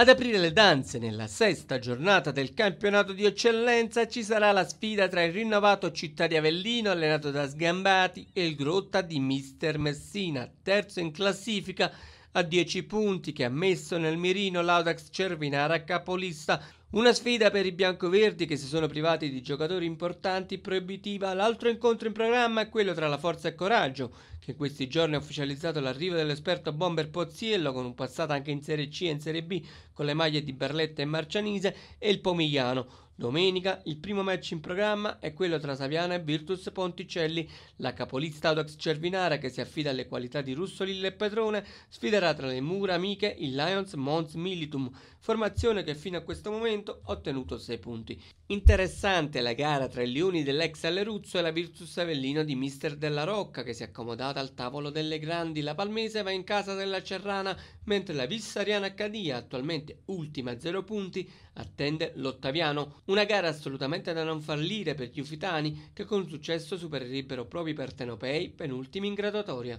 Ad aprire le danze nella sesta giornata del campionato di eccellenza ci sarà la sfida tra il rinnovato Città di Avellino allenato da Sgambati e il Grotta di Mister Messina, terzo in classifica a 10 punti che ha messo nel mirino l'Audax Cervinara capolista. Una sfida per i biancoverdi che si sono privati di giocatori importanti proibitiva. L'altro incontro in programma è quello tra la Forza e Coraggio, che in questi giorni ha ufficializzato l'arrivo dell'esperto bomber Pozziello con un passato anche in Serie C e in Serie B con le maglie di Berletta e Marcianise e il Pomigliano. Domenica il primo match in programma è quello tra Saviana e Virtus Ponticelli. La capolista Audax Cervinara, che si affida alle qualità di Russo Lille e Petrone, sfiderà tra le mura amiche il Lions Mons Militum, formazione che fino a questo momento ha ottenuto 6 punti. Interessante la gara tra i Leoni dell'ex Alleruzzo e la Virtus Avellino di Mister Della Rocca, che si è accomodata al tavolo delle grandi. La Palmese va in casa della Cerrana, mentre la Vissariana Cadia, attualmente ultima a 0 punti, attende l'Ottaviano una gara assolutamente da non fallire per gli ufitani che con successo supererebbero proprio i partenopei penultimi in graduatoria.